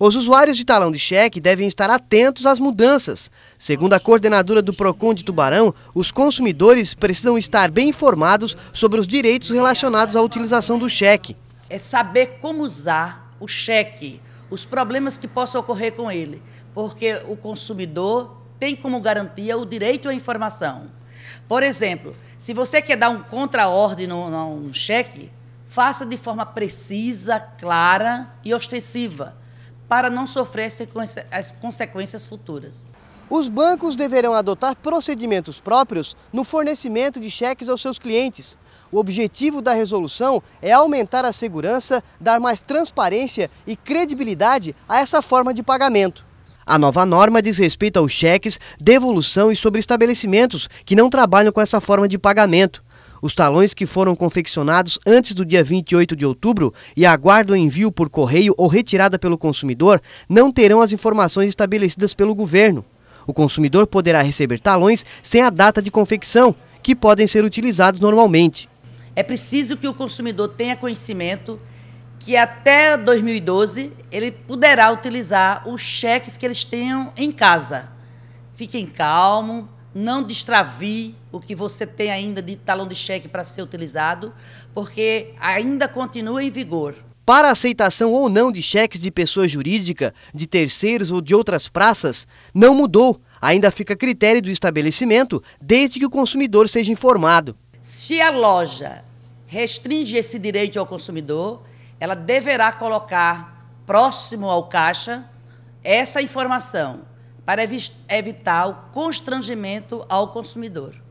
Os usuários de talão de cheque devem estar atentos às mudanças. Segundo a coordenadora do PROCON de Tubarão, os consumidores precisam estar bem informados sobre os direitos relacionados à utilização do cheque. É saber como usar o cheque, os problemas que possam ocorrer com ele, porque o consumidor tem como garantia o direito à informação. Por exemplo, se você quer dar um contra-ordem a um cheque, faça de forma precisa, clara e ostensiva para não sofrer as consequências futuras. Os bancos deverão adotar procedimentos próprios no fornecimento de cheques aos seus clientes. O objetivo da resolução é aumentar a segurança, dar mais transparência e credibilidade a essa forma de pagamento. A nova norma diz respeito aos cheques, devolução e sobre estabelecimentos que não trabalham com essa forma de pagamento. Os talões que foram confeccionados antes do dia 28 de outubro e aguardam envio por correio ou retirada pelo consumidor não terão as informações estabelecidas pelo governo. O consumidor poderá receber talões sem a data de confecção, que podem ser utilizados normalmente. É preciso que o consumidor tenha conhecimento que até 2012 ele poderá utilizar os cheques que eles tenham em casa. Fiquem calmos, não destravie o que você tem ainda de talão de cheque para ser utilizado, porque ainda continua em vigor. Para aceitação ou não de cheques de pessoa jurídica, de terceiros ou de outras praças, não mudou. Ainda fica a critério do estabelecimento, desde que o consumidor seja informado. Se a loja restringe esse direito ao consumidor, ela deverá colocar próximo ao caixa essa informação para evitar o constrangimento ao consumidor.